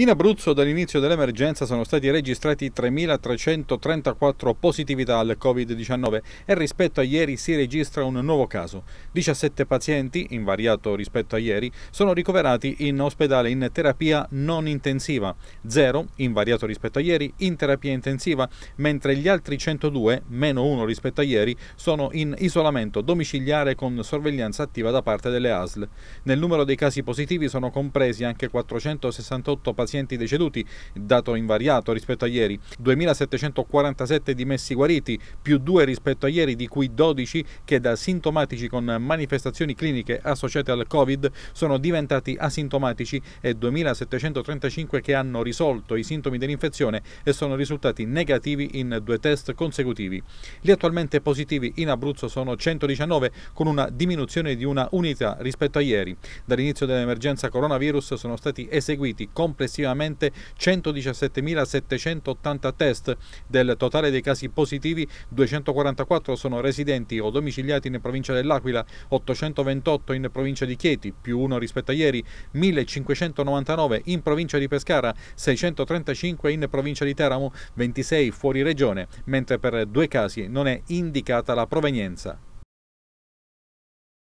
In Abruzzo dall'inizio dell'emergenza sono stati registrati 3.334 positività al Covid-19 e rispetto a ieri si registra un nuovo caso. 17 pazienti, invariato rispetto a ieri, sono ricoverati in ospedale in terapia non intensiva, 0, invariato rispetto a ieri, in terapia intensiva, mentre gli altri 102, meno 1 rispetto a ieri, sono in isolamento domiciliare con sorveglianza attiva da parte delle ASL. Nel numero dei casi positivi sono compresi anche 468 pazienti pazienti deceduti, dato invariato rispetto a ieri, 2.747 dimessi guariti, più 2 rispetto a ieri, di cui 12 che da sintomatici con manifestazioni cliniche associate al Covid sono diventati asintomatici e 2.735 che hanno risolto i sintomi dell'infezione e sono risultati negativi in due test consecutivi. Gli attualmente positivi in Abruzzo sono 119 con una diminuzione di una unità rispetto a ieri. Dall'inizio dell'emergenza coronavirus sono stati eseguiti complessivamente complessivamente 117.780 test. Del totale dei casi positivi, 244 sono residenti o domiciliati in provincia dell'Aquila, 828 in provincia di Chieti, più uno rispetto a ieri, 1599 in provincia di Pescara, 635 in provincia di Teramo, 26 fuori regione, mentre per due casi non è indicata la provenienza.